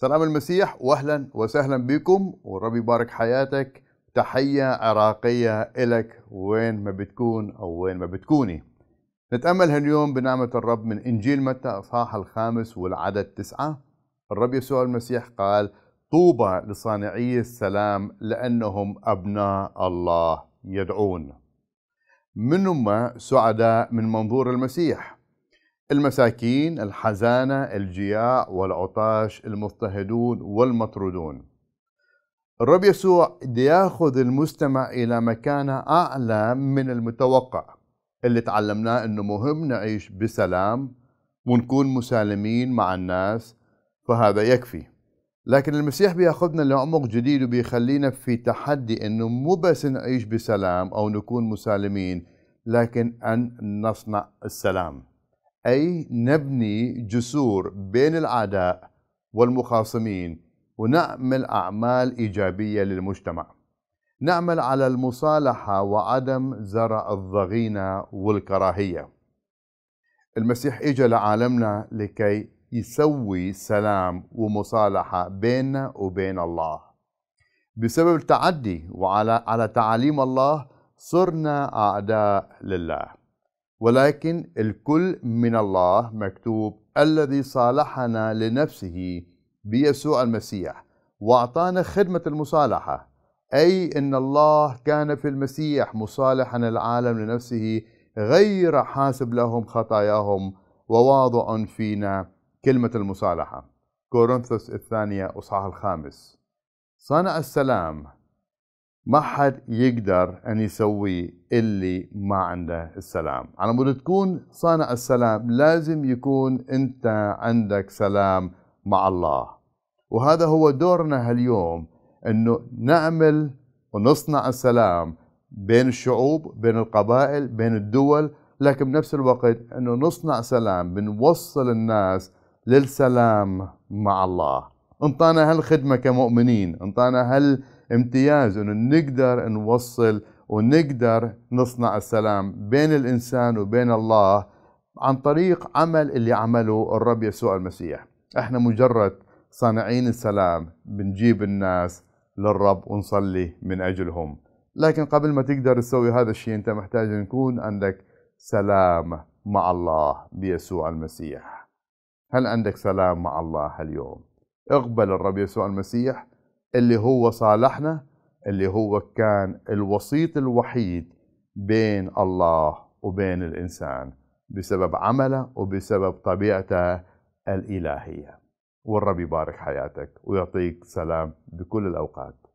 سلام المسيح واهلا وسهلا بكم ورب يبارك حياتك تحية عراقية إلك وين ما بتكون أو وين ما بتكوني نتأمل هاليوم بنعمة الرب من إنجيل متى إصحاح الخامس والعدد تسعة الرب يسوع المسيح قال طوبى لصانعي السلام لأنهم أبناء الله يدعون منهم سعداء من منظور المسيح المساكين الحزانة الجياع والعطاش المضطهدون والمطرودون الرب يسوع ياخذ المستمع إلى مكانة أعلى من المتوقع اللي تعلمناه أنه مهم نعيش بسلام ونكون مسالمين مع الناس فهذا يكفي لكن المسيح بياخذنا لعمق جديد وبيخلينا في تحدي انه مو بس نعيش بسلام او نكون مسالمين لكن ان نصنع السلام أي نبني جسور بين العداء والمخاصمين ونعمل أعمال إيجابية للمجتمع نعمل على المصالحة وعدم زرع الضغينة والكراهية المسيح إجا لعالمنا لكي يسوي سلام ومصالحة بيننا وبين الله بسبب التعدي وعلى على تعاليم الله صرنا أعداء لله ولكن الكل من الله مكتوب الذي صالحنا لنفسه بيسوع المسيح واعطانا خدمه المصالحه اي ان الله كان في المسيح مصالحا العالم لنفسه غير حاسب لهم خطاياهم وواضع فينا كلمه المصالحه كورنثوس الثانيه اصحاح الخامس صنع السلام ما حد يقدر أن يسوي اللي ما عنده السلام على مود تكون صانع السلام لازم يكون أنت عندك سلام مع الله وهذا هو دورنا هاليوم أنه نعمل ونصنع السلام بين الشعوب بين القبائل بين الدول لكن بنفس الوقت أنه نصنع سلام بنوصل الناس للسلام مع الله انطانا هالخدمه كمؤمنين انطانا هالامتياز انه نقدر نوصل ونقدر نصنع السلام بين الانسان وبين الله عن طريق عمل اللي عمله الرب يسوع المسيح احنا مجرد صانعين السلام بنجيب الناس للرب ونصلي من اجلهم لكن قبل ما تقدر تسوي هذا الشيء انت محتاج يكون عندك سلام مع الله بيسوع المسيح هل عندك سلام مع الله اليوم اقبل الرب يسوع المسيح اللي هو صالحنا اللي هو كان الوسيط الوحيد بين الله وبين الإنسان بسبب عمله وبسبب طبيعته الإلهية والرب يبارك حياتك ويعطيك سلام بكل الأوقات